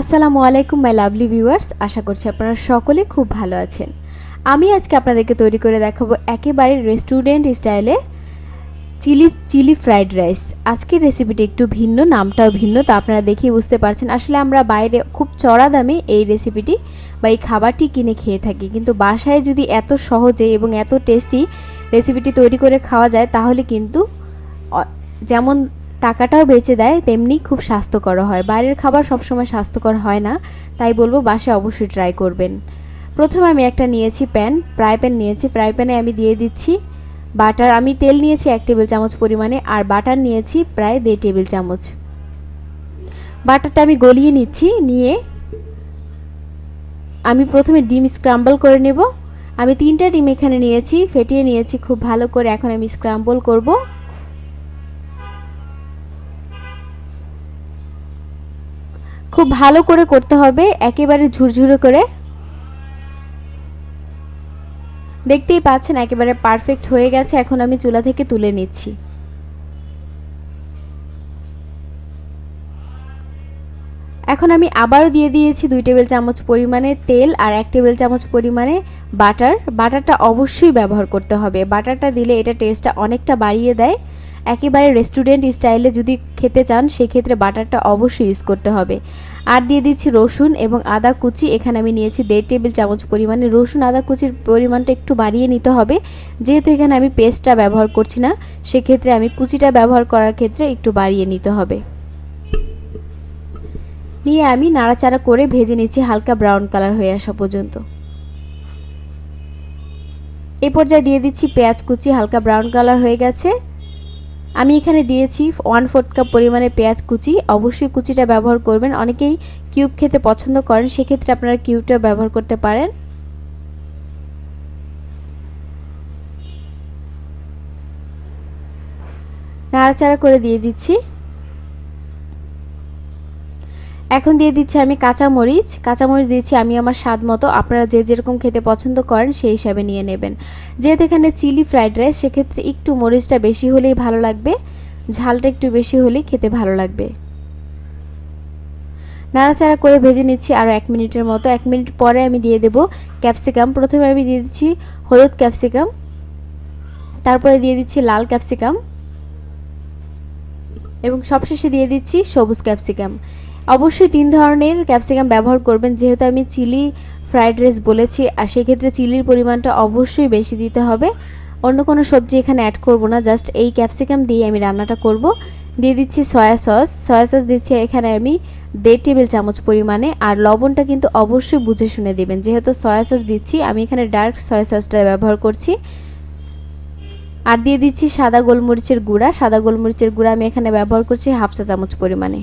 আসসালামু আলাইকুম my lovely viewers আশা করছি আপনারা সকলে খুব ভালো আছেন আমি আজকে আপনাদেরকে তৈরি করে দেখাবো একেবারে রেস্টুরেন্ট স্টাইলে চিলি চিলি ফ্রাইড রাইস আজকের রেসিপিটি একটু ভিন্ন নামটাও ভিন্ন তা আপনারা দেখেই বুঝতে পারছেন আসলে আমরা বাইরে খুব চড়া দামে এই রেসিপিটি বা এই খাবারটি কিনে খেয়ে থাকি কিন্তু বাসায় যদি এত সহজে এবং এত টেস্টি রেসিপিটি তৈরি করে খাওয়া যায় তাহলে কিন্তু যেমন টাকাটাও বেঁচে দেয় তেমনি খুব স্বাস্থ্যকর হয় বাইরের খাবার সবসময় স্বাস্থ্যকর হয় না তাই বলবো বাসে অবশ্যই ট্রাই করবেন প্রথমে আমি একটা নিয়েছি প্যান ফ্রাই প্যান নিয়েছি ফ্রাই প্যানে আমি দিয়ে দিচ্ছি বাটার আমি তেল নিয়েছি এক টেবিল চামচ পরিমাণে আর বাটার নিয়েছি প্রায় দেড় টেবিল চামচ বাটারটা আমি গলিয়ে নিচ্ছি নিয়ে আমি প্রথমে ডিম স্ক্রাম্বল করে নেব আমি তিনটা ডিম এখানে নিয়েছি ফেটিয়ে নিয়েছি খুব ভালো করে এখন আমি স্ক্রাম্বল করবো খুব ভালো করে করতে হবে একেবারে ঝুরঝুরে করে দেখতেই পাচ্ছেন একেবারে পারফেক্ট হয়ে গেছে এখন আমি চুলা থেকে তুলে নিচ্ছি এখন আমি আবারও দিয়ে দিয়েছি দুই টেবিল চামচ পরিমাণে তেল আর এক টেবিল চামচ পরিমাণে বাটার বাটারটা অবশ্যই ব্যবহার করতে হবে বাটারটা দিলে এটা টেস্টটা অনেকটা বাড়িয়ে দেয় একেবারে রেস্টুরেন্ট স্টাইলে যদি খেতে চান সেক্ষেত্রে বাটারটা অবশ্যই ইউজ করতে হবে আর দিয়ে দিচ্ছি রসুন এবং আদা কুচি এখানে আমি নিয়েছি দেড় টেবিল চামচ পরিমাণে রসুন আদা কুচির পরিমাণটা একটু বাড়িয়ে নিতে হবে যেহেতু এখানে আমি পেস্টটা ব্যবহার করছি না সেক্ষেত্রে আমি কুচিটা ব্যবহার করার ক্ষেত্রে একটু বাড়িয়ে নিতে হবে নিয়ে আমি নাড়াচাড়া করে ভেজে নিচ্ছি হালকা ব্রাউন কালার হয়ে আসা পর্যন্ত এ পর্যায়ে দিয়ে দিচ্ছি পেঁয়াজ কুচি হালকা ব্রাউন কালার হয়ে গেছে আমি এখানে দিয়েছি ওয়ান ফোর্থ কাপ পরিমাণে পেঁয়াজ কুচি অবশ্যই কুচিটা ব্যবহার করবেন অনেকেই কিউব খেতে পছন্দ করেন সেক্ষেত্রে আপনারা কিউবটা ব্যবহার করতে পারেন নাড়াচাড়া করে দিয়ে দিচ্ছি এখন দিয়ে দিচ্ছি আমি কাঁচামরিচ কাঁচামরিচ দিচ্ছি আমি আমার স্বাদ মতো আপনারা যে যেরকম খেতে পছন্দ করেন সেই হিসাবে নিয়ে নেবেন যেহেতু এখানে চিলি ফ্রাইড রাইস সেক্ষেত্রে একটু মরিচটা বেশি হলেই ভালো লাগবে ঝালটা একটু বেশি হলেই খেতে ভালো লাগবে নাড়াচাড়া করে ভেজে নিচ্ছি আরও এক মিনিটের মতো এক মিনিট পরে আমি দিয়ে দেব ক্যাপসিকাম প্রথমে আমি দিয়ে দিচ্ছি হলুদ ক্যাপসিকাম তারপরে দিয়ে দিচ্ছি লাল ক্যাপসিকাম এবং সবশেষে দিয়ে দিচ্ছি সবুজ ক্যাপসিকাম অবশ্যই তিন ধরনের ক্যাপসিকাম ব্যবহার করবেন যেহেতু আমি চিলি ফ্রাইড রাইস বলেছি আর সেক্ষেত্রে চিলির পরিমাণটা অবশ্যই বেশি দিতে হবে অন্য কোনো সবজি এখানে অ্যাড করব না জাস্ট এই ক্যাপসিকাম দিয়ে আমি রান্নাটা করব দিয়ে দিচ্ছি সয়া সস সয়া সস দিচ্ছি এখানে আমি দেড় টেবিল চামচ পরিমাণে আর লবণটা কিন্তু অবশ্যই বুঝে শুনে দেবেন যেহেতু সয়া সস দিচ্ছি আমি এখানে ডার্ক সয়া সসটা ব্যবহার করছি আর দিয়ে দিচ্ছি সাদা গোলমরিচের গুঁড়া সাদা গোলমরিচের গুঁড়া আমি এখানে ব্যবহার করছি হাফ চা চামচ পরিমাণে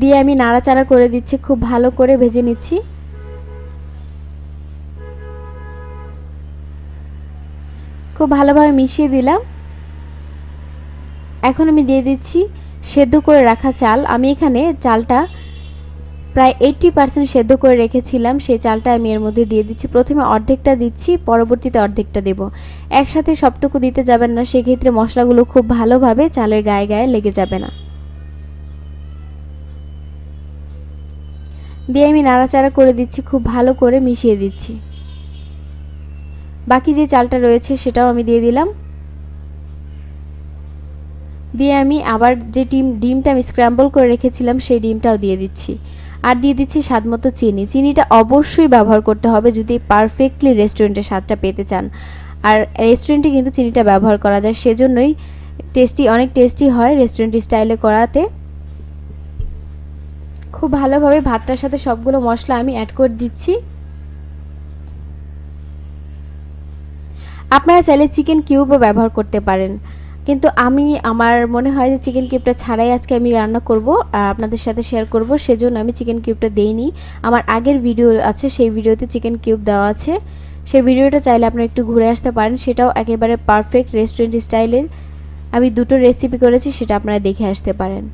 দিয়ে আমি নাড়াচাড়া করে দিচ্ছি খুব ভালো করে ভেজে নিচ্ছি খুব ভালোভাবে মিশিয়ে দিলাম এখন আমি দিয়ে দিচ্ছি সেদ্ধ করে রাখা চাল আমি এখানে চালটা প্রায় এইট্টি পারসেন্ট সেদ্ধ করে রেখেছিলাম সেই চালটা আমি এর মধ্যে দিয়ে দিচ্ছি প্রথমে অর্ধেকটা দিচ্ছি পরবর্তীতে অর্ধেকটা দেব একসাথে সবটুকু দিতে যাবেন না সেক্ষেত্রে মশলাগুলো খুব ভালোভাবে চালের গায়ে গায়ে লেগে যাবে না দিয়ে আমি নাড়াচাড়া করে দিচ্ছি খুব ভালো করে মিশিয়ে দিচ্ছি বাকি যে চালটা রয়েছে সেটাও আমি দিয়ে দিলাম দিয়ে আমি আবার যে ডিম ডিমটা আমি স্ক্র্যাম্বল করে রেখেছিলাম সেই ডিমটাও দিয়ে দিচ্ছি আর দিয়ে দিচ্ছি স্বাদ মতো চিনি চিনিটা অবশ্যই ব্যবহার করতে হবে যদি পারফেক্টলি রেস্টুরেন্টের স্বাদটা পেতে চান আর রেস্টুরেন্টে কিন্তু চিনিটা ব্যবহার করা যায় সেজন্যই টেস্টি অনেক টেস্টি হয় রেস্টুরেন্ট স্টাইলে করাতে খুব ভালোভাবে ভাতটার সাথে সবগুলো মশলা আমি অ্যাড করে দিচ্ছি আপনারা চাইলে চিকেন কিউবও ব্যবহার করতে পারেন কিন্তু আমি আমার মনে হয় যে চিকেন কিউবটা ছাড়াই আজকে আমি রান্না করব আপনাদের সাথে শেয়ার করব সেজন্য আমি চিকেন কিউবটা দেইনি আমার আগের ভিডিও আছে সেই ভিডিওতে চিকেন কিউব দেওয়া আছে সেই ভিডিওটা চাইলে আপনারা একটু ঘুরে আসতে পারেন সেটাও একেবারে পারফেক্ট রেস্টুরেন্ট স্টাইলের আমি দুটো রেসিপি করেছি সেটা আপনারা দেখে আসতে পারেন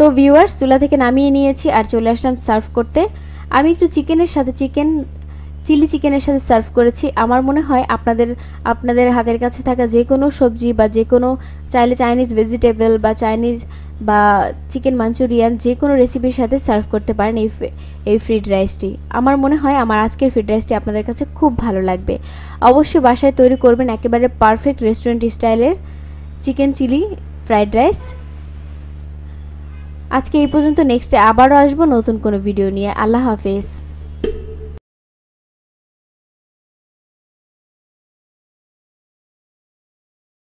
তো ভিউয়ার্স চুলা থেকে নামিয়ে নিয়েছি আর চলে আসলাম সার্ভ করতে আমি একটু চিকেনের সাথে চিকেন চিলি চিকেনের সাথে সার্ভ করেছি আমার মনে হয় আপনাদের আপনাদের হাতের কাছে থাকা যে কোনো সবজি বা যে কোনো চাইলে চাইনিজ ভেজিটেবল বা চাইনিজ বা চিকেন মাঞ্চুরিয়ান যে কোনো রেসিপির সাথে সার্ভ করতে পারেন এই এই ফ্রিড রাইসটি আমার মনে হয় আমার আজকের ফ্রিড রাইসটি আপনাদের কাছে খুব ভালো লাগবে অবশ্যই বাসায় তৈরি করবেন একেবারে পারফেক্ট রেস্টুরেন্ট স্টাইলের চিকেন চিলি ফ্রাইড রাইস আজকে এই পর্যন্ত নেক্সটে আবারও আসবো নতুন কোনো ভিডিও নিয়ে আল্লাহ হাফেজ